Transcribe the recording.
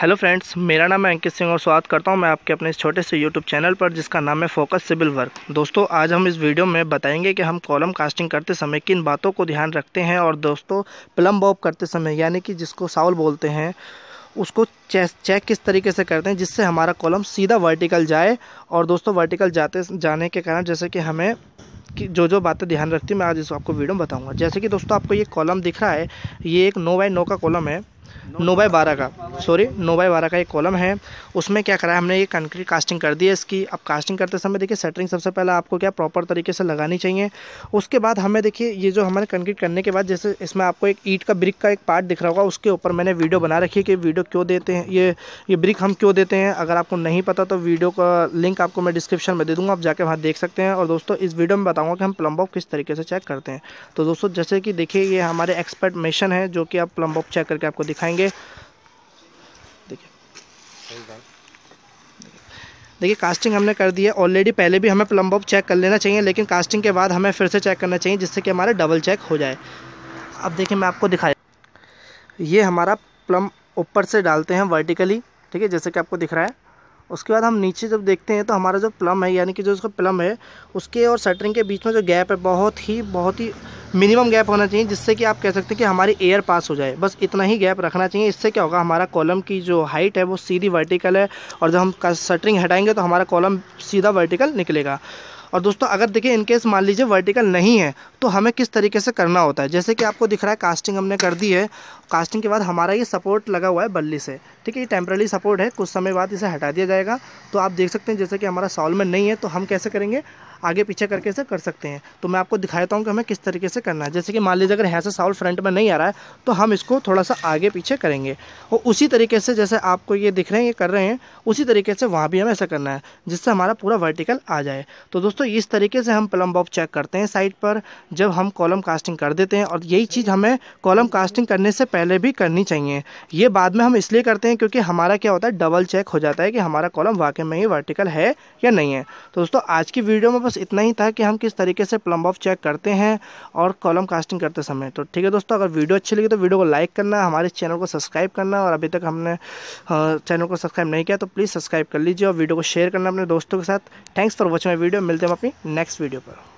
hello friends मेरा नाम है अंकित सिंह और स्वागत करता हूं मैं आपके अपने इस छोटे से यूट्यूब चैनल पर जिसका नाम है फोकस सिविल वर्क दोस्तों आज हम इस वीडियो में बताएंगे कि हम कॉलम कास्टिंग करते समय किन बातों को ध्यान रखते हैं और दोस्तों प्लम बॉब करते समय यानी कि जिसको साउल बोलते हैं उसको चेक किस तरीके से करते हैं जिससे हमारा कॉलम सीधा वर्टिकल जाए और दोस्तों वर्टिकल जाते जाने के कारण जैसे कि हमें कि जो जो बातें ध्यान रखती हूँ मैं आज इस आपको वीडियो में बताऊँगा जैसे कि दोस्तों आपको ये कॉलम दिख रहा है ये एक नो बाई नो का कॉलम है नौ बाय बारह का सॉरी नौ बाय बारह का एक कॉलम है उसमें क्या करा है हमने ये कंक्रीट कास्टिंग कर दी है इसकी अब कास्टिंग करते समय देखिए सेटरिंग सबसे पहले आपको क्या प्रॉपर तरीके से लगानी चाहिए उसके बाद हमें देखिए ये जो हमारे कंक्रीट करने के बाद जैसे इसमें आपको एक ईट का ब्रिक का एक पार्ट दिख रहा होगा उसके ऊपर मैंने वीडियो बना रखी है कि वीडियो क्यों देते हैं ये ये ब्रिक हम क्यों देते हैं अगर आपको नहीं पता तो वीडियो का लिंक आपको मैं डिस्क्रिप्शन में दे दूँगा आप जाके वहाँ देख सकते हैं और दोस्तों इस वीडियो में बताऊँगा कि हम प्लम्ब किस तरीके से चेक करते हैं तो दोस्तों जैसे कि देखिए ये हमारे एक्सपर्ट मिशन है जो कि आप प्लम्ब चेक करके आपको दिखाएँ दिखाएंगे देखिए देखिए कास्टिंग हमने कर दी है ऑलरेडी पहले भी हमें प्लम्ब चेक कर लेना चाहिए लेकिन कास्टिंग के बाद हमें फिर से चेक करना चाहिए जिससे कि हमारा डबल चेक हो जाए अब देखिए मैं आपको दिखाया ये हमारा प्लम ऊपर से डालते हैं वर्टिकली ठीक है जैसे कि आपको दिख रहा है उसके बाद हम नीचे जब देखते हैं तो हमारा जो प्लम है यानी कि जो उसका प्लम है उसके और सटरिंग के बीच में जो गैप है बहुत ही बहुत ही मिनिमम गैप होना चाहिए जिससे कि आप कह सकते हैं कि हमारी एयर पास हो जाए बस इतना ही गैप रखना चाहिए इससे क्या होगा हमारा कॉलम की जो हाइट है वो सीधी वर्टिकल है और जब हम सटरिंग हटाएंगे तो हमारा कॉलम सीधा वर्टिकल निकलेगा और दोस्तों अगर देखिए इनकेस मान लीजिए वर्टिकल नहीं है तो हमें किस तरीके से करना होता है जैसे कि आपको दिख रहा है कास्टिंग हमने कर दी है कास्टिंग के बाद हमारा ये सपोर्ट लगा हुआ है बल्ली से ठीक है ये टेम्प्रेरी सपोर्ट है कुछ समय बाद इसे हटा दिया जाएगा तो आप देख सकते हैं जैसे कि हमारा सॉल में नहीं है तो हम कैसे करेंगे आगे पीछे करके इसे कर सकते हैं तो मैं आपको दिखाता हूँ कि हमें किस तरीके से करना है जैसे कि मान लीजिए अगर यहाँ से सॉल फ्रंट में नहीं आ रहा है तो हम इसको थोड़ा सा आगे पीछे करेंगे और उसी तरीके से जैसे आपको ये दिख रहे हैं ये कर रहे हैं उसी तरीके से वहाँ भी हमें ऐसा करना है जिससे हमारा पूरा वर्टिकल आ जाए तो दोस्तों इस तरीके से हम प्लम बॉब चेक करते हैं साइट पर जब हम कॉलम कास्टिंग कर देते हैं और यही चीज़ हमें कॉलम कास्टिंग करने से पहले भी करनी चाहिए ये बाद में हम इसलिए करते हैं हैं क्योंकि हमारा क्या होता है डबल चेक हो जाता है कि हमारा कॉलम वाकई में ही वर्टिकल है या नहीं है तो दोस्तों आज की वीडियो में बस इतना ही था कि हम किस तरीके से प्लम्ब ऑफ चेक करते हैं और कॉलम कास्टिंग करते समय तो ठीक है दोस्तों अगर वीडियो अच्छी लगी तो वीडियो को लाइक करना हमारे चैनल को सब्सक्राइब करना और अभी तक हमने चैनल को सब्सक्राइब नहीं किया तो प्लीज़ सब्सक्राइब कर लीजिए और वीडियो को शेयर करना अपने दोस्तों के साथ thanks for watching my video मिलते हैं हम अपनी नेक्स्ट वीडियो पर